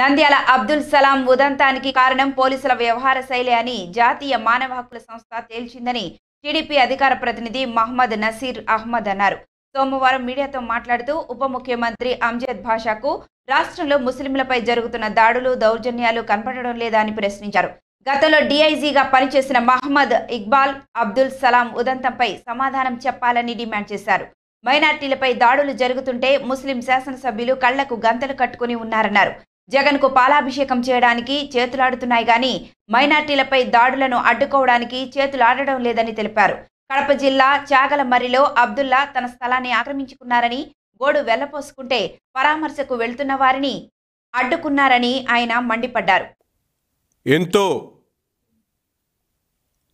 నంద్యాల అబ్దుల్ సలాం ఉదంతానికి కారణం పోలీసుల వ్యవహార శైలి అని జాతీయ మానవ హక్కుల సంస్థ తేల్చిందని టీడీపీ అధికార ప్రతినిధి మహమ్మద్ నసీర్ అహ్మద్ అన్నారు సోమవారం మీడియాతో మాట్లాడుతూ ఉప ముఖ్యమంత్రి అంజద్ భాషాకు రాష్ట్రంలో ముస్లింలపై జరుగుతున్న దాడులు దౌర్జన్యాలు కనపడడం లేదా అని ప్రశ్నించారు గతంలో డీఐజీగా పనిచేసిన మహమ్మద్ ఇక్బాల్ అబ్దుల్ సలాం ఉదంతంపై సమాధానం చెప్పాలని డిమాండ్ చేశారు మైనార్టీలపై దాడులు జరుగుతుంటే ముస్లిం శాసనసభ్యులు కళ్లకు గంతలు కట్టుకుని ఉన్నారన్నారు జగన్కు పాలాభిషేకం చేయడానికి చేతులాడుతున్నాయి గాని మైనార్టీలపై దాడులను అడ్డుకోవడానికి చేతులాడడం లేదని తెలిపారు కడప జిల్లా చాగలమర్రిలో అబ్దుల్లా తన స్థలాన్ని ఆక్రమించుకున్నారని గోడు వెళ్లపోసుకుంటే పరామర్శకు వెళ్తున్న వారిని అడ్డుకున్నారని ఆయన మండిపడ్డారు ఎంతో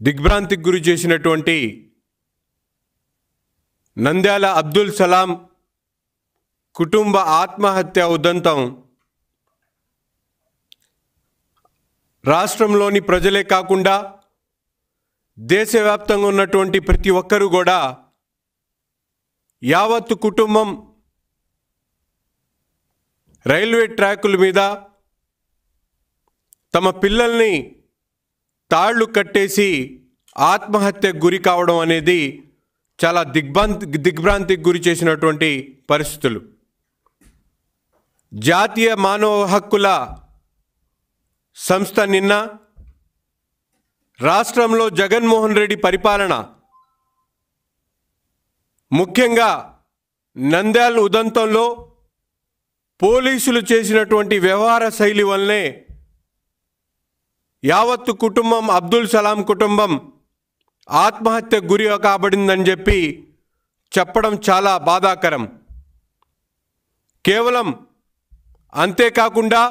దిగ్భ్రాంతికి గురి చేసినటువంటి నంద్యాల అబ్దుల్ సలాం కుటుంబ ఆత్మహత్య ఉదంతం రాష్ట్రంలోని ప్రజలే కాకుండా దేశవ్యాప్తంగా ఉన్నటువంటి ప్రతి ఒక్కరూ కూడా యావత్తు కుటుంబం రైల్వే ట్రాకుల మీద తమ పిల్లల్ని తాళ్ళు కట్టేసి ఆత్మహత్యకు గురి కావడం అనేది చాలా దిగ్భ్రాంతి దిగ్భ్రాంతికి గురి చేసినటువంటి పరిస్థితులు జాతీయ మానవ హక్కుల సంస్థ నిన్న రాష్ట్రంలో జగన్మోహన్ రెడ్డి పరిపాలన ముఖ్యంగా నంద్యాల ఉదంతంలో పోలీసులు చేసినటువంటి వ్యవహార శైలి వల్లనే యావత్తు కుటుంబం అబ్దుల్ సలాం కుటుంబం ఆత్మహత్య గురి కాబడిందని చెప్పి చెప్పడం చాలా బాధాకరం కేవలం అంతేకాకుండా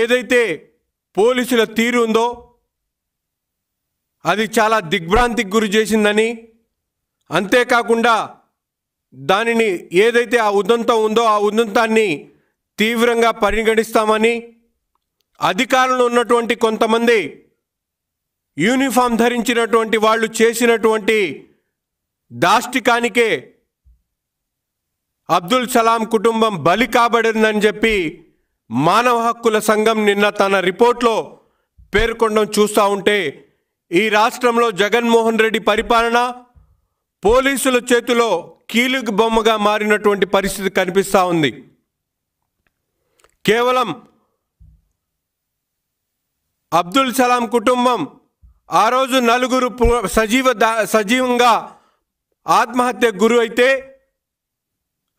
ఏదైతే పోలీసుల తీరు ఉందో అది చాలా దిగ్భ్రాంతికి గురి చేసిందని అంతేకాకుండా దానిని ఏదైతే ఆ ఉదంతం ఉందో ఆ ఉదంతాన్ని తీవ్రంగా పరిగణిస్తామని అధికారంలో ఉన్నటువంటి కొంతమంది యూనిఫామ్ ధరించినటువంటి వాళ్ళు చేసినటువంటి దాష్టికానికే అబ్దుల్ సలాం కుటుంబం బలి కాబడిందని చెప్పి మానవ హక్కుల సంఘం నిన్న తన రిపోర్ట్లో పేర్కొనడం చూస్తూ ఉంటే ఈ రాష్ట్రంలో జగన్మోహన్ రెడ్డి పరిపాలన పోలీసుల చేతిలో కీలుగు బొమ్మగా మారినటువంటి పరిస్థితి కనిపిస్తూ ఉంది కేవలం అబ్దుల్ సలాం కుటుంబం ఆ రోజు నలుగురు సజీవ సజీవంగా ఆత్మహత్యకు గురు అయితే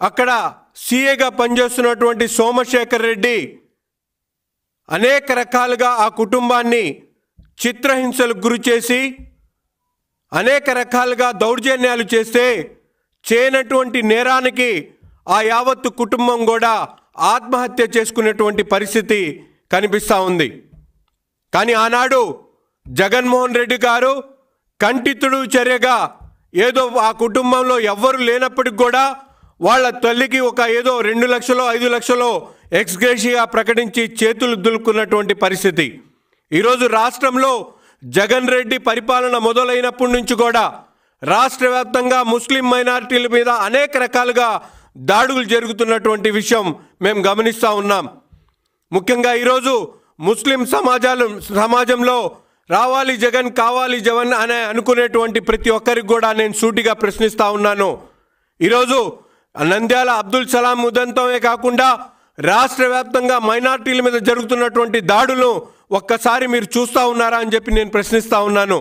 అక్కడ సీఏగా పనిచేస్తున్నటువంటి సోమశేఖర్ రెడ్డి అనేక రకాలుగా ఆ కుటుంబాన్ని చిత్రహింసలకు గురి చేసి అనేక రకాలుగా దౌర్జన్యాలు చేస్తే చేయనటువంటి నేరానికి ఆ యావత్తు కుటుంబం కూడా ఆత్మహత్య చేసుకునేటువంటి పరిస్థితి కనిపిస్తూ ఉంది కానీ ఆనాడు జగన్మోహన్ రెడ్డి గారు కంటితుడు చర్యగా ఏదో ఆ కుటుంబంలో ఎవ్వరు లేనప్పటికి కూడా వాళ్ళ తల్లికి ఒక ఏదో రెండు లక్షలో ఐదు లక్షలో ఎక్స్గ్రేషియా ప్రకటించి చేతులు దులుకున్నటువంటి పరిస్థితి ఈరోజు రాష్ట్రంలో జగన్ రెడ్డి పరిపాలన మొదలైనప్పటి నుంచి కూడా రాష్ట్ర వ్యాప్తంగా ముస్లిం మైనారిటీల మీద అనేక రకాలుగా దాడులు జరుగుతున్నటువంటి విషయం మేము గమనిస్తూ ఉన్నాం ముఖ్యంగా ఈరోజు ముస్లిం సమాజాలు సమాజంలో రావాలి జగన్ కావాలి జగన్ అనే అనుకునేటువంటి ప్రతి ఒక్కరికి కూడా నేను సూటిగా ప్రశ్నిస్తూ ఉన్నాను ఈరోజు నంద్యాల అబ్దుల్ సలాం ఉదంతమే కాకుండా రాష్ట్ర వ్యాప్తంగా మైనార్టీల మీద జరుగుతున్నటువంటి దాడులను ఒక్కసారి మీరు చూస్తూ ఉన్నారా అని చెప్పి నేను ప్రశ్నిస్తూ ఉన్నాను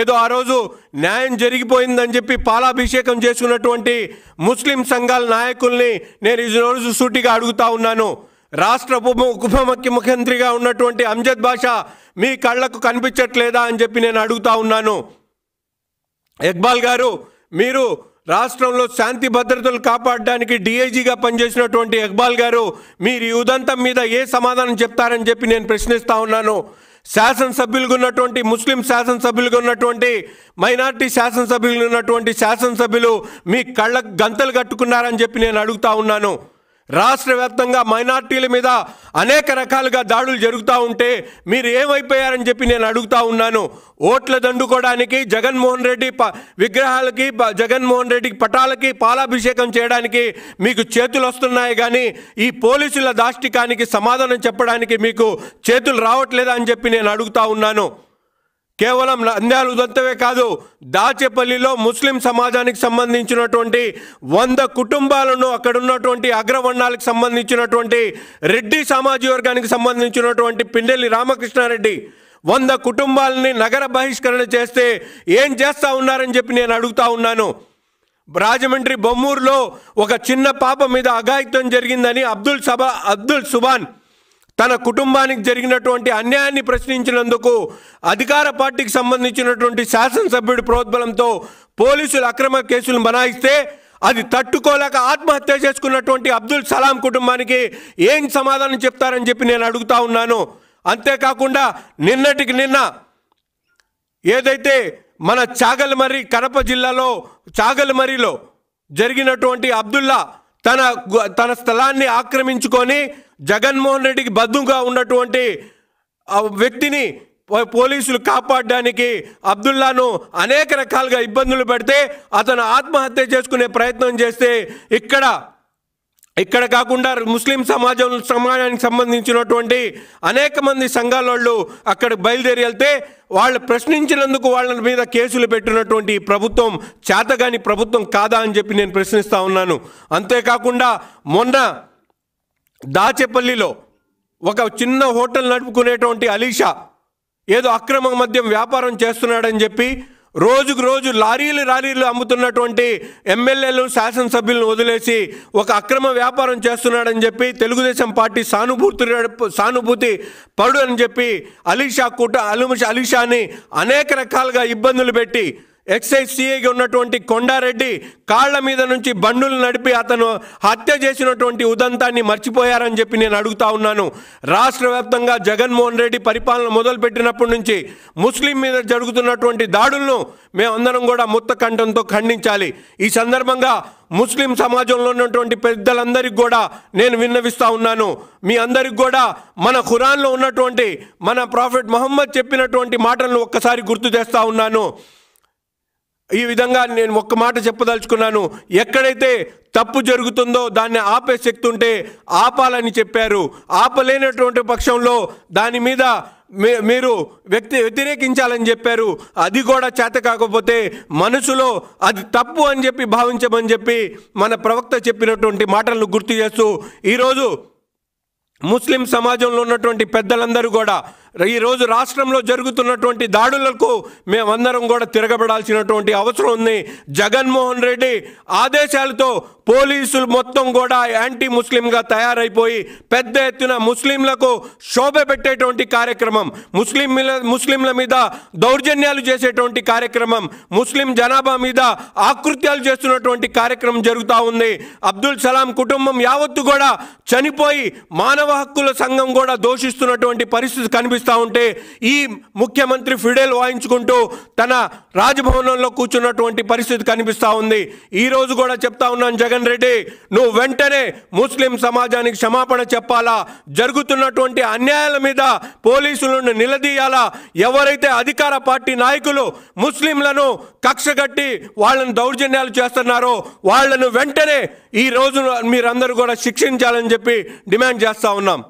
ఏదో ఆ రోజు న్యాయం జరిగిపోయిందని చెప్పి పాలాభిషేకం చేసుకున్నటువంటి ముస్లిం సంఘాల నాయకుల్ని నేను ఈ రోజు సూటిగా అడుగుతా ఉన్నాను రాష్ట్ర ఉప ముఖ్యమంత్రిగా ఉన్నటువంటి అంజద్ భాష మీ కళ్ళకు కనిపించట్లేదా అని చెప్పి నేను అడుగుతా ఉన్నాను ఇక్బాల్ గారు మీరు రాష్ట్రంలో శాంతి భద్రతలు కాపాడడానికి డీఐజీగా పనిచేసినటువంటి ఇక్బాల్ గారు మీరు ఉదంతం మీద ఏ సమాధానం చెప్తారని చెప్పి నేను ప్రశ్నిస్తా ఉన్నాను శాసనసభ్యులుగా ఉన్నటువంటి ముస్లిం శాసనసభ్యులుగా ఉన్నటువంటి మైనార్టీ శాసనసభ్యులు ఉన్నటువంటి శాసనసభ్యులు మీ కళ్ళ గంతలు కట్టుకున్నారని చెప్పి నేను అడుగుతా ఉన్నాను రాష్ట్ర వ్యాప్తంగా మైనార్టీల మీద అనేక రకాలుగా దాడులు జరుగుతూ ఉంటే మీరు ఏమైపోయారని చెప్పి నేను అడుగుతా ఉన్నాను ఓట్ల దండుకోవడానికి జగన్మోహన్ రెడ్డి ప విగ్రహాలకి జగన్మోహన్ రెడ్డికి పటాలకి పాలాభిషేకం చేయడానికి మీకు చేతులు వస్తున్నాయి కానీ ఈ పోలీసుల దాష్టికానికి సమాధానం చెప్పడానికి మీకు చేతులు రావట్లేదా అని చెప్పి నేను అడుగుతా ఉన్నాను కేవలం నంద్యాల ఉదంతవే కాదు దాచేపల్లిలో ముస్లిం సమాజానికి సంబంధించినటువంటి వంద కుటుంబాలను అక్కడ ఉన్నటువంటి అగ్రవర్ణాలకు సంబంధించినటువంటి రెడ్డి సామాజిక వర్గానికి సంబంధించినటువంటి పిండెల్లి రామకృష్ణారెడ్డి వంద కుటుంబాలని నగర బహిష్కరణ చేస్తే ఏం చేస్తూ ఉన్నారని చెప్పి నేను అడుగుతా ఉన్నాను రాజమండ్రి బొమ్మూరులో ఒక చిన్న పాప మీద అఘాయిత్యం జరిగిందని అబ్దుల్ సబా అబ్దుల్ సుబాన్ తన కుటుంబానికి జరిగినటువంటి అన్యాయాన్ని ప్రశ్నించినందుకు అధికార పార్టీకి సంబంధించినటువంటి శాసనసభ్యుడి ప్రోద్బలంతో పోలీసులు అక్రమ కేసులు బనాయిస్తే అది తట్టుకోలేక ఆత్మహత్య చేసుకున్నటువంటి అబ్దుల్ సలాం కుటుంబానికి ఏం సమాధానం చెప్తారని చెప్పి నేను అడుగుతా ఉన్నాను అంతేకాకుండా నిన్నటికి నిన్న ఏదైతే మన చాగలమర్రి కడప జిల్లాలో చాగలమరిలో జరిగినటువంటి అబ్దుల్లా తన తన స్థలాన్ని ఆక్రమించుకొని జగన్మోహన్ రెడ్డికి బద్దుగా ఉన్నటువంటి వ్యక్తిని పోలీసులు కాపాడడానికి అబ్దుల్లాను అనేక రకాలుగా ఇబ్బందులు పెడితే అతను ఆత్మహత్య చేసుకునే ప్రయత్నం చేస్తే ఇక్కడ ఇక్కడ కాకుండా ముస్లిం సమాజం సమాజానికి సంబంధించినటువంటి అనేక మంది సంఘాల వాళ్ళు అక్కడ బయలుదేరి వెళ్తే వాళ్ళు ప్రశ్నించినందుకు వాళ్ళ మీద కేసులు పెట్టినటువంటి ప్రభుత్వం చేతగాని ప్రభుత్వం కాదా అని చెప్పి నేను ప్రశ్నిస్తూ ఉన్నాను అంతేకాకుండా మొన్న దాచేపల్లిలో ఒక చిన్న హోటల్ నడుపుకునేటువంటి అలీషా ఏదో అక్రమ మద్యం వ్యాపారం చేస్తున్నాడని చెప్పి రోజుకు రోజు లారీలు లారీలు అమ్ముతున్నటువంటి ఎమ్మెల్యేలు శాసనసభ్యులను వదిలేసి ఒక అక్రమ వ్యాపారం చేస్తున్నాడని చెప్పి తెలుగుదేశం పార్టీ సానుభూతి సానుభూతి పడు అని చెప్పి అలీషా కుట అలీషాని అనేక రకాలుగా ఇబ్బందులు పెట్టి ఎక్సైజ్ సిఐకి ఉన్నటువంటి కొండారెడ్డి కాళ్ల మీద నుంచి బండులు నడిపి అతను హత్య చేసినటువంటి ఉదంతాన్ని మర్చిపోయారని చెప్పి నేను అడుగుతా ఉన్నాను రాష్ట్ర వ్యాప్తంగా జగన్మోహన్ రెడ్డి పరిపాలన మొదలుపెట్టినప్పటి నుంచి ముస్లిం మీద జరుగుతున్నటువంటి దాడులను మేమందరం కూడా ముత్తకంఠంతో కంఠంతో ఖండించాలి ఈ సందర్భంగా ముస్లిం సమాజంలో ఉన్నటువంటి పెద్దలందరికీ కూడా నేను విన్నవిస్తా ఉన్నాను మీ అందరికి కూడా మన ఖురాన్లో ఉన్నటువంటి మన ప్రాఫెట్ మహమ్మద్ చెప్పినటువంటి మాటలను ఒక్కసారి గుర్తు చేస్తా ఉన్నాను ఈ విధంగా నేను ఒక్క మాట చెప్పదలుచుకున్నాను ఎక్కడైతే తప్పు జరుగుతుందో దాన్ని ఆపే శక్తి ఉంటే ఆపాలని చెప్పారు ఆపలేనటువంటి పక్షంలో దాని మీద మీరు వ్యక్తి వ్యతిరేకించాలని చెప్పారు అది కూడా చేత కాకపోతే మనసులో అది తప్పు అని చెప్పి భావించమని చెప్పి మన ప్రవక్త చెప్పినటువంటి మాటలను గుర్తు చేస్తూ ఈరోజు ముస్లిం సమాజంలో ఉన్నటువంటి పెద్దలందరూ కూడా ఈరోజు రాష్ట్రంలో జరుగుతున్నటువంటి దాడులకు మేమందరం కూడా తిరగబడాల్సినటువంటి అవసరం ఉంది జగన్మోహన్ రెడ్డి ఆదేశాలతో పోలీసులు మొత్తం కూడా యాంటీ ముస్లింగా తయారైపోయి పెద్ద ఎత్తున ముస్లింలకు శోభ పెట్టేటువంటి కార్యక్రమం ముస్లిం ముస్లింల మీద దౌర్జన్యాలు చేసేటువంటి కార్యక్రమం ముస్లిం జనాభా మీద ఆకృత్యాలు చేస్తున్నటువంటి కార్యక్రమం జరుగుతూ ఉంది అబ్దుల్ సలాం కుటుంబం యావత్తు కూడా చనిపోయి మానవ హక్కుల సంఘం కూడా దోషిస్తున్నటువంటి పరిస్థితి కనిపిస్తూ ఉంటే ఈ ముఖ్యమంత్రి ఫిడేల్ వాయించుకుంటూ తన రాజభవనంలో కూర్చున్నటువంటి పరిస్థితి కనిపిస్తూ ఉంది ఈరోజు కూడా చెప్తా ఉన్నాను జగన్ జగన్ రెడ్డి నువ్వు వెంటనే ముస్లిం సమాజానికి క్షమాపణ చెప్పాలా జరుగుతున్నటువంటి అన్యాయాల మీద పోలీసులను నిలదీయాలా ఎవరైతే అధికార పార్టీ నాయకులు ముస్లింలను కక్షగట్టి వాళ్ళను దౌర్జన్యాలు చేస్తున్నారో వాళ్లను వెంటనే ఈ రోజు మీరందరూ కూడా శిక్షించాలని చెప్పి డిమాండ్ చేస్తూ ఉన్నాం